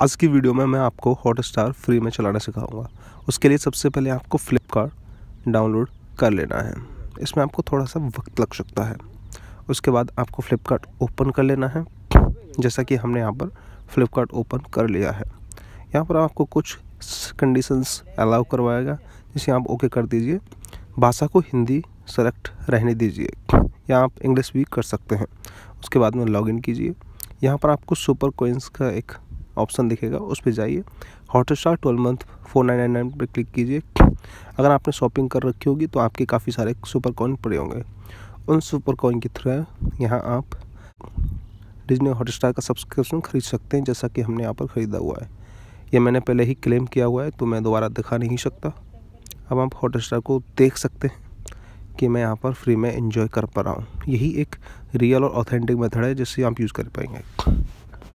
आज की वीडियो में मैं आपको हॉटस्टार फ्री में चलाना सिखाऊंगा उसके लिए सबसे पहले आपको फ्लिपकार्ट डाउनलोड कर लेना है इसमें आपको थोड़ा सा वक्त लग सकता है उसके बाद आपको फ्लिपकार्ट ओपन कर लेना है जैसा कि हमने यहाँ पर फ्लिपकार्ट ओपन कर लिया है यहाँ पर आपको कुछ कंडीशंस अलाउ करवाएगा जिसे आप ओके कर दीजिए भाषा को हिंदी सेलेक्ट रहने दीजिए या आप इंग्लिश भी कर सकते हैं उसके बाद में लॉगिन कीजिए यहाँ पर आपको सुपर कोइंस का एक ऑप्शन दिखेगा उस पर जाइए Hotstar twelve month four nine nine nine पर क्लिक कीजिए अगर आपने शॉपिंग कर रखी होगी तो आपके काफ़ी सारे सुपर कॉइन पड़े होंगे उन सुपर कॉइन के थ्रू यहाँ आप डिजनी हॉटस्टार का सब्सक्रिप्शन खरीद सकते हैं जैसा कि हमने यहाँ पर ख़रीदा हुआ है यह मैंने पहले ही क्लेम किया हुआ है तो मैं दोबारा दिखा नहीं सकता अब आप हॉटस्टार को देख सकते हैं कि मैं यहाँ पर फ्री में इन्जॉय कर पा रहा हूँ यही एक रियल और ऑथेंटिक मेथड है जिससे आप यूज़ कर पाएंगे